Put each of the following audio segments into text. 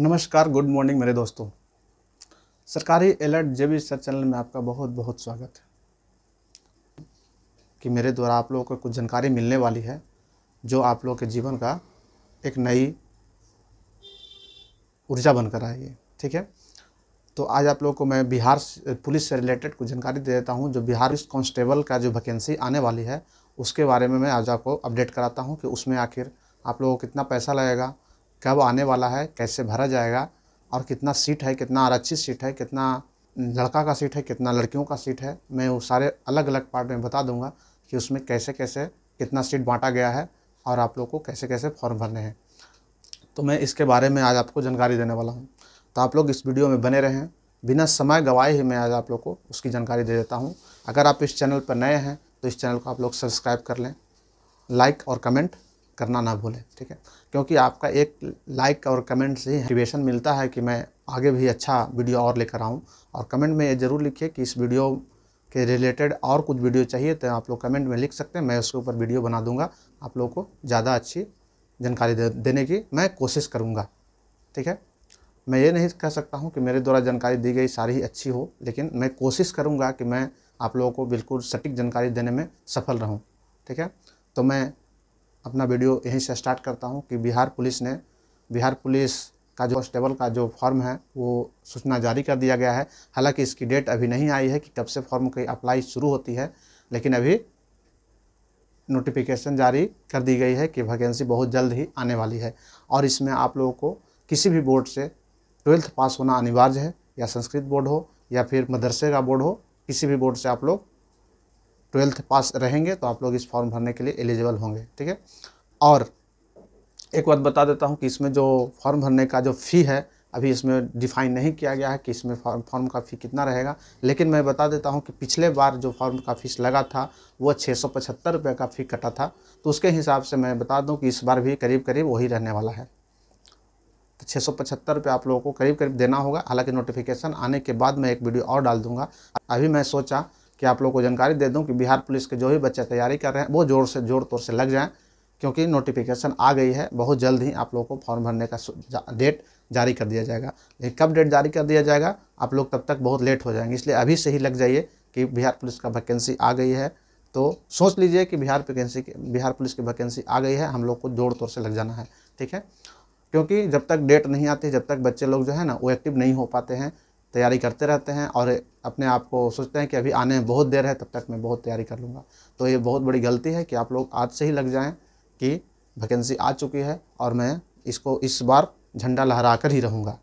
नमस्कार good morning मेरे दोस्तों सरकारी अलर्ट जेबी सर चैनल में आपका बहुत बहुत स्वागत है कि मेरे द्वारा आप लोगों को कुछ जानकारी मिलने वाली है जो आप लोगों के जीवन का एक नई ऊर्जा बनकर आएगी ठीक है तो आज आप लोगों को मैं बिहार पुलिस से रिलेटेड कुछ जानकारी दे देता हूँ जो बिहार पुलिस कांस्टेबल का जो वैकेंसी आने वाली है उसके बारे में मैं आज आपको अपडेट कराता हूँ कि उसमें आखिर आप लोगों को कितना पैसा लगेगा कब आने वाला है कैसे भरा जाएगा और कितना सीट है कितना आरक्षित सीट है कितना लड़का का सीट है कितना लड़कियों का सीट है मैं वो सारे अलग अलग पार्ट में बता दूंगा कि उसमें कैसे कैसे कितना सीट बांटा गया है और आप लोग को कैसे कैसे फॉर्म भरने हैं तो मैं इसके बारे में आज आपको जानकारी देने वाला हूँ तो आप लोग इस वीडियो में बने रहें बिना समय गवाए ही मैं आज आप लोग को उसकी जानकारी दे देता हूँ अगर आप इस चैनल पर नए हैं तो इस चैनल को आप लोग सब्सक्राइब कर लें लाइक और कमेंट करना ना भूलें ठीक है क्योंकि आपका एक लाइक और कमेंट से ही मोटिवेशन मिलता है कि मैं आगे भी अच्छा वीडियो और लेकर आऊँ और कमेंट में ये ज़रूर लिखिए कि इस वीडियो के रिलेटेड और कुछ वीडियो चाहिए तो आप लोग कमेंट में लिख सकते हैं मैं उसके ऊपर वीडियो बना दूंगा आप लोगों को ज़्यादा अच्छी जानकारी दे, देने की मैं कोशिश करूँगा ठीक है मैं ये नहीं कह सकता हूँ कि मेरे द्वारा जानकारी दी गई सारी ही अच्छी हो लेकिन मैं कोशिश करूँगा कि मैं आप लोगों को बिल्कुल सटीक जानकारी देने में सफल रहूँ ठीक है तो मैं अपना वीडियो यहीं से स्टार्ट करता हूँ कि बिहार पुलिस ने बिहार पुलिस का जो कॉन्स्टेबल का जो फॉर्म है वो सूचना जारी कर दिया गया है हालांकि इसकी डेट अभी नहीं आई है कि कब से फॉर्म की अप्लाई शुरू होती है लेकिन अभी नोटिफिकेशन जारी कर दी गई है कि वैकेंसी बहुत जल्द ही आने वाली है और इसमें आप लोगों को किसी भी बोर्ड से ट्वेल्थ पास होना अनिवार्य है या संस्कृत बोर्ड हो या फिर मदरसे का बोर्ड हो किसी भी बोर्ड से आप लोग ट्वेल्थ पास रहेंगे तो आप लोग इस फॉर्म भरने के लिए एलिजिबल होंगे ठीक है और एक बात बता देता हूँ कि इसमें जो फॉर्म भरने का जो फ़ी है अभी इसमें डिफाइन नहीं किया गया है कि इसमें फॉर्म फॉर्म का फ़ी कितना रहेगा लेकिन मैं बता देता हूँ कि पिछले बार जो फॉर्म का फ़ीस लगा था वो छः सौ पचहत्तर रुपये का फ़ी कटा था तो उसके हिसाब से मैं बता दूँ कि इस बार भी करीब करीब वही रहने वाला है तो छः सौ पचहत्तर रुपये आप लोगों को करीब करीब देना होगा हालांकि नोटिफिकेशन आने के बाद मैं एक वीडियो और डाल दूँगा अभी मैं सोचा कि आप लोग को जानकारी दे दूं कि बिहार पुलिस के जो भी बच्चे तैयारी कर रहे हैं वो जोर से जोर तोर से लग जाएँ क्योंकि नोटिफिकेशन आ गई है बहुत जल्द ही आप लोगों को फॉर्म भरने का डेट जारी कर दिया जाएगा लेकिन कब डेट जारी कर दिया जाएगा आप लोग तब तक बहुत लेट हो जाएंगे इसलिए अभी से ही लग जाइए कि बिहार पुलिस का वैकेंसी आ गई है तो सोच लीजिए कि बिहार वैकेंसी बिहार पुलिस की वैकेंसी आ गई है हम लोग को जोर तोर से लग जाना है ठीक है क्योंकि जब तक डेट नहीं आती जब तक बच्चे लोग जो है ना वो एक्टिव नहीं हो पाते हैं तैयारी करते रहते हैं और अपने आप को सोचते हैं कि अभी आने में बहुत देर है तब तक मैं बहुत तैयारी कर लूँगा तो ये बहुत बड़ी गलती है कि आप लोग आज से ही लग जाएँ कि वैकेंसी आ चुकी है और मैं इसको इस बार झंडा लहरा कर ही रहूँगा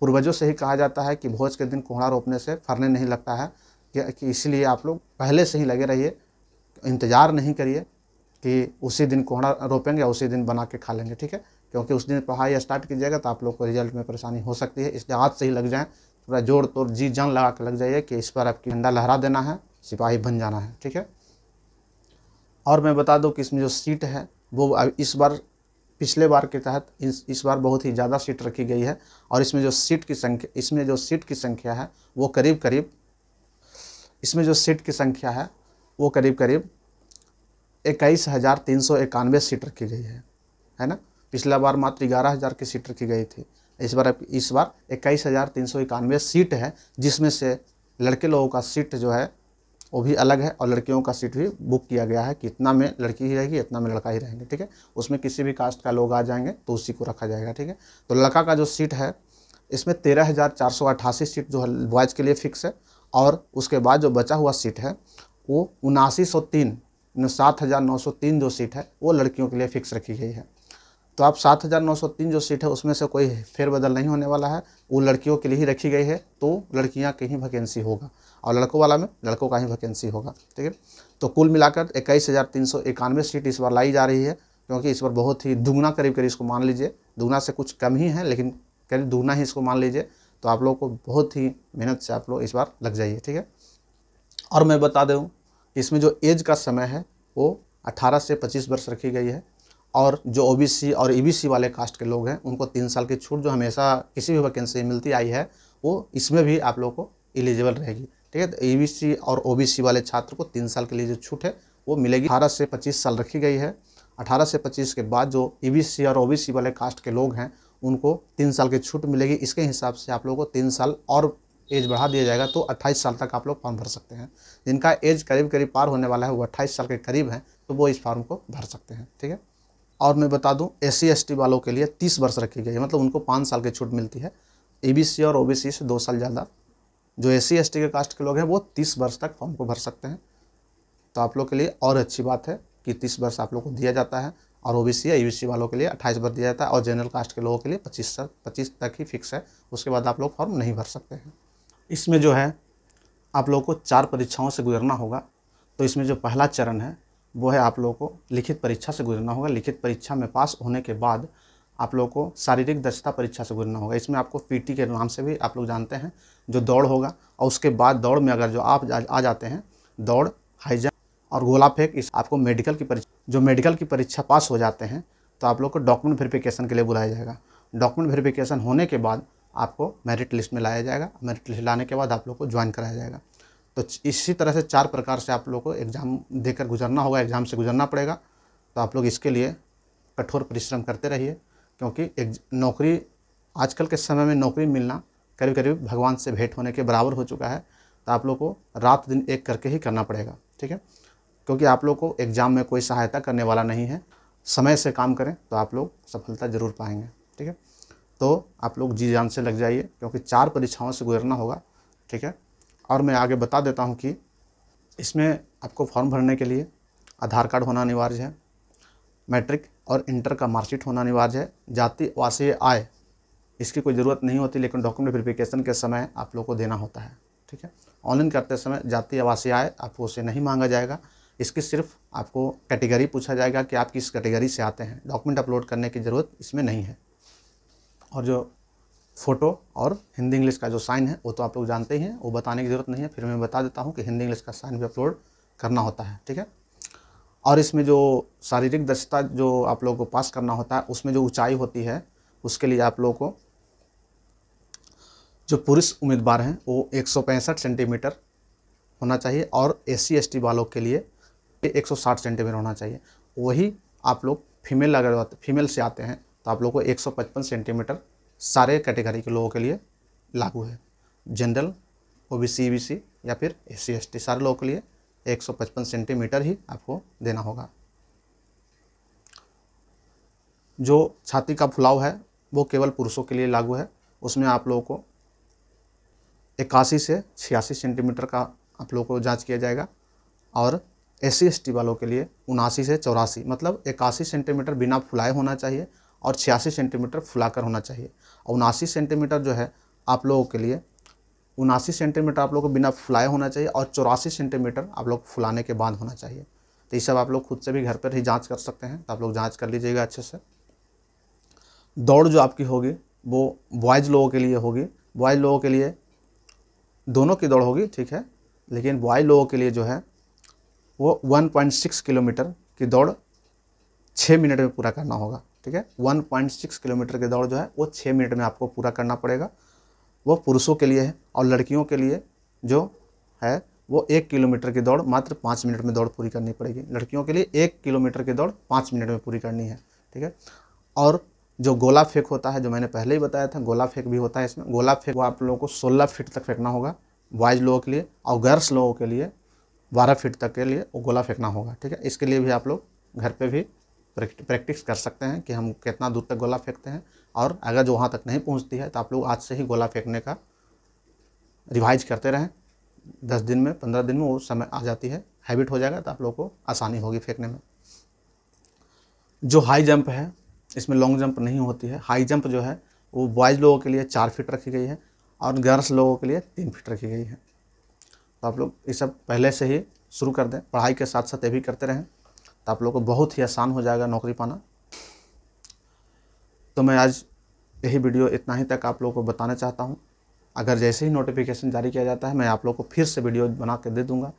पूर्वजों से ही कहा जाता है कि भोज के दिन कोहड़ा रोपने से फरने नहीं लगता है कि इसलिए आप लोग पहले से ही लगे रहिए इंतज़ार नहीं करिए कि उसी दिन कोहड़ा रोपेंगे उसी दिन बना के खा लेंगे ठीक है क्योंकि उस दिन पढ़ाई स्टार्ट कीजिएगा तो आप लोग को रिजल्ट में परेशानी हो सकती है इसलिए आज से ही लग जाएँ थोड़ा जोर तोड़ जी जान लगा के लग जाइए कि इस बार आपकी अंडा लहरा देना है सिपाही बन जाना है ठीक है और मैं बता दूं कि इसमें जो सीट है वो इस बार पिछले बार के तहत इस बार बहुत ही ज़्यादा सीट रखी गई है और इसमें जो सीट की संख्या इसमें जो सीट की संख्या है वो करीब करीब इसमें जो सीट की संख्या है वो करीब करीब इक्कीस हज़ार तीन सौ इक्यानवे सीट रखी गई है है ना पिछला बार मात्र ग्यारह हज़ार की सीट रखी गई थी इस बार इस बार इक्कीस हज़ार तीन सौ इक्यानवे सीट है जिसमें से लड़के लोगों का सीट जो है वो भी अलग है और लड़कियों का सीट भी बुक किया गया है कि इतना में लड़की ही रहेगी इतना में लड़का ही रहेंगे ठीक है उसमें किसी भी कास्ट का लोग आ जाएंगे तो उसी को रखा जाएगा ठीक है तो लड़का का जो सीट है इसमें तेरह हज़ार चार सौ अट्ठासी सीट जो है बॉयज़ के लिए फिक्स है और उसके बाद जो बचा हुआ सीट है वो उनासी सौ तीन सात हज़ार नौ सौ तीन जो सीट है वो लड़कियों के लिए फिक्स रखी गई है तो आप 7,903 जो सीट है उसमें से कोई फेरबदल नहीं होने वाला है वो लड़कियों के लिए ही रखी गई है तो लड़कियां के ही वैकेंसी होगा और लड़कों वाला में लड़कों का ही वैकेंसी होगा ठीक है तो कुल मिलाकर इक्कीस हज़ार तीन सौ इक्यानवे सीट इस बार लाई जा रही है क्योंकि इस बार बहुत ही दुगना करीब करीब इसको मान लीजिए दुगना से कुछ कम ही है लेकिन करीब दुगना ही इसको मान लीजिए तो आप लोग को बहुत ही मेहनत से आप लोग इस बार लग जाइए ठीक है और मैं बता दूँ इसमें जो एज का समय है वो 18 से 25 वर्ष रखी गई है और जो ओबीसी और ईबीसी e वाले कास्ट के लोग हैं उनको तीन साल की छूट जो हमेशा किसी भी वैकेंसी में मिलती आई है वो इसमें भी आप लोगों को एलिजिबल रहेगी ठीक है तो ईबीसी e और ओबीसी वाले छात्र को तीन साल के लिए जो छूट है वो मिलेगी अठारह से पच्चीस साल रखी गई है अठारह से पच्चीस के बाद जो ई e और ओ वाले कास्ट के लोग हैं उनको तीन साल की छूट मिलेगी इसके हिसाब से आप लोगों को तीन साल और एज बढ़ा दिया जाएगा तो 28 साल तक आप लोग फॉर्म भर सकते हैं जिनका एज करीब करीब पार होने वाला है वो 28 साल के करीब हैं तो वो इस फॉर्म को भर सकते हैं ठीक है और मैं बता दूं एस सी वालों के लिए तीस वर्ष रखी गई है मतलब उनको पाँच साल की छूट मिलती है ए और ओ से दो साल ज़्यादा जो एस सी के कास्ट के लोग हैं वो तीस वर्ष तक फॉर्म को भर सकते हैं तो आप लोग के लिए और अच्छी बात है कि तीस वर्ष आप लोग को दिया जाता है और ओ या यू वालों के लिए अट्ठाईस वर्ष दिया जाता है और जनरल कास्ट के लोगों के लिए पच्चीस तक पच्चीस तक ही फिक्स है उसके बाद आप लोग फॉर्म नहीं भर सकते हैं इसमें जो है आप लोगों को चार परीक्षाओं से गुजरना होगा तो इसमें जो पहला चरण है वो है आप लोगों को लिखित परीक्षा से गुजरना होगा लिखित परीक्षा में पास होने के बाद आप लोगों को शारीरिक दक्षता परीक्षा से गुजरना होगा इसमें आपको पीटी के नाम से भी आप लोग जानते हैं जो दौड़ होगा और उसके बाद दौड़ में अगर जो आप आ जाते हैं दौड़ हाई और गोला फेंक इस आपको मेडिकल की परीक्षा जो मेडिकल की परीक्षा पास हो जाते हैं तो आप लोग को डॉक्यूमेंट वेरिफिकेशन के लिए बुलाया जाएगा डॉक्यूमेंट वेरिफिकेशन होने के बाद आपको मेरिट लिस्ट में लाया जाएगा मेरिट लिस्ट लाने के बाद आप लोग को ज्वाइन कराया जाएगा तो इसी तरह से चार प्रकार से आप लोग को एग्ज़ाम देकर गुजरना होगा एग्ज़ाम से गुजरना पड़ेगा तो आप लोग इसके लिए कठोर परिश्रम करते रहिए क्योंकि नौकरी आजकल के समय में नौकरी मिलना करीब करीब भगवान से भेंट होने के बराबर हो चुका है तो आप लोग को रात दिन एक करके ही करना पड़ेगा ठीक है क्योंकि आप लोग को एग्ज़ाम में कोई सहायता करने वाला नहीं है समय से काम करें तो आप लोग सफलता ज़रूर पाएंगे ठीक है तो आप लोग जी जान से लग जाइए क्योंकि चार परीक्षाओं से गुजरना होगा ठीक है और मैं आगे बता देता हूँ कि इसमें आपको फॉर्म भरने के लिए आधार कार्ड होना अनिवार्य है मैट्रिक और इंटर का मार्कशीट होना अनिवार्य है जाति वासीय आय इसकी कोई ज़रूरत नहीं होती लेकिन डॉक्यूमेंट वेरिफिकेशन के समय आप लोग को देना होता है ठीक है ऑनलाइन करते समय जाति आवासीय आय आपको उसे नहीं मांगा जाएगा इसकी सिर्फ आपको कैटेगरी पूछा जाएगा कि आप किस कैटेगरी से आते हैं डॉक्यूमेंट अपलोड करने की ज़रूरत इसमें नहीं है और जो फ़ोटो और हिंदी इंग्लिश का जो साइन है वो तो आप लोग जानते ही हैं वो बताने की ज़रूरत नहीं है फिर मैं बता देता हूँ कि हिंदी इंग्लिश का साइन भी अपलोड करना होता है ठीक है और इसमें जो शारीरिक दक्षता जो आप लोगों को पास करना होता है उसमें जो ऊंचाई होती है उसके लिए आप लोगों को जो पुरुष उम्मीदवार हैं वो एक सेंटीमीटर होना चाहिए और एस सी वालों के लिए एक सेंटीमीटर होना चाहिए वही आप लोग फीमेल अगर फीमेल से आते हैं तो आप लोग को एक सेंटीमीटर सारे कैटेगरी के लोगों के लिए लागू है general O B C B C या फिर एस सी एस टी सारे लोगों के लिए 155 सेंटीमीटर ही आपको देना होगा जो छाती का फुलाव है वो केवल पुरुषों के लिए लागू है उसमें आप लोगों को इक्यासी से छियासी सेंटीमीटर का आप लोगों को जांच किया जाएगा और एस सी वालों के लिए उनासी से चौरासी मतलब इक्यासी सेंटीमीटर बिना फुलाए होना चाहिए और छियासी सेंटीमीटर फुलाकर होना चाहिए और उनासी सेंटीमीटर जो है आप लोगों के लिए उनासी सेंटीमीटर आप लोग को बिना फुलाए होना चाहिए और चौरासी सेंटीमीटर आप लोग फुलाने के बाद होना चाहिए तो ये सब आप लोग खुद से भी घर पर ही जाँच कर सकते हैं तो आप लोग जाँच कर लीजिएगा अच्छे से दौड़ जो आपकी होगी वो बॉयज़ लोगों के लिए होगी बॉयज़ लोगों के लिए दोनों की दौड़ होगी ठीक है लेकिन बॉयज़ लोगों के लिए जो है वो 1.6 किलोमीटर की दौड़ छः मिनट में पूरा करना होगा ठीक है 1.6 किलोमीटर की दौड़ जो है वो छः मिनट में आपको पूरा करना पड़ेगा वो पुरुषों के लिए है और लड़कियों के लिए जो है वो एक किलोमीटर की दौड़ मात्र पाँच मिनट में दौड़ पूरी करनी पड़ेगी लड़कियों के लिए एक किलोमीटर की दौड़ पाँच मिनट में पूरी करनी है ठीक है और जो गोला फेंक होता है जो मैंने पहले ही बताया था गोला फेंक भी होता है इसमें गोला फेंक वो आप लोगों को सोलह फीट तक फेंकना होगा बॉयज लोगों के लिए और गर्ल्स लोगों के लिए बारह फीट तक के लिए वो गोला फेंकना होगा ठीक है इसके लिए भी आप लोग घर पे भी प्रैक्टिस कर सकते हैं कि हम कितना दूर तक गोला फेंकते हैं और अगर जो वहाँ तक नहीं पहुँचती है तो आप लोग आज से ही गोला फेंकने का रिवाइज करते रहें दस दिन में पंद्रह दिन में वो समय आ जाती है हैबिट हो जाएगा तो आप लोगों को आसानी होगी फेंकने में जो हाई जंप है इसमें लॉन्ग जंप नहीं होती है हाई जंप जो है वो बॉयज़ लोगों के लिए चार फीट रखी गई है और गर्ल्स लोगों के लिए तीन फीट रखी गई है तो आप लोग ये सब पहले से ही शुरू कर दें पढ़ाई के साथ साथ ये भी करते रहें तो आप लोग को बहुत ही आसान हो जाएगा नौकरी पाना तो मैं आज यही वीडियो इतना ही तक आप लोग को बताना चाहता हूँ अगर जैसे ही नोटिफिकेशन जारी किया जाता है मैं आप लोग को फिर से वीडियो बना के दे दूँगा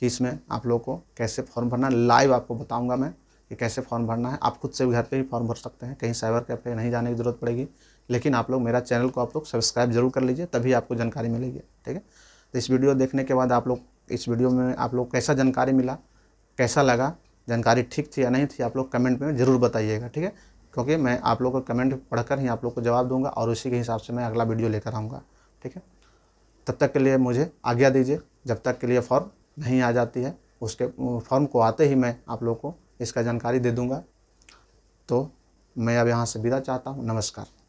कि इसमें आप लोग को कैसे फॉर्म भरना लाइव आपको बताऊँगा मैं कि कैसे फॉर्म भरना है आप खुद से घर पर ही फॉर्म भर सकते हैं कहीं साइबर कैफे नहीं जाने की ज़रूरत पड़ेगी लेकिन आप लोग मेरा चैनल को आप लोग सब्सक्राइब जरूर कर लीजिए तभी आपको जानकारी मिलेगी ठीक है तो इस वीडियो देखने के बाद आप लोग इस वीडियो में आप लोग कैसा जानकारी मिला कैसा लगा जानकारी ठीक थी या नहीं थी आप लोग कमेंट में ज़रूर बताइएगा ठीक है क्योंकि मैं आप लोग का कमेंट पढ़कर ही आप लोग को जवाब दूंगा और उसी के हिसाब से मैं अगला वीडियो लेकर आऊँगा ठीक है तब तक के लिए मुझे आज्ञा दीजिए जब तक के लिए फॉर्म नहीं आ जाती है उसके फॉर्म को आते ही मैं आप लोग को इसका जानकारी दे दूँगा तो मैं अब यहाँ से विदा चाहता हूँ नमस्कार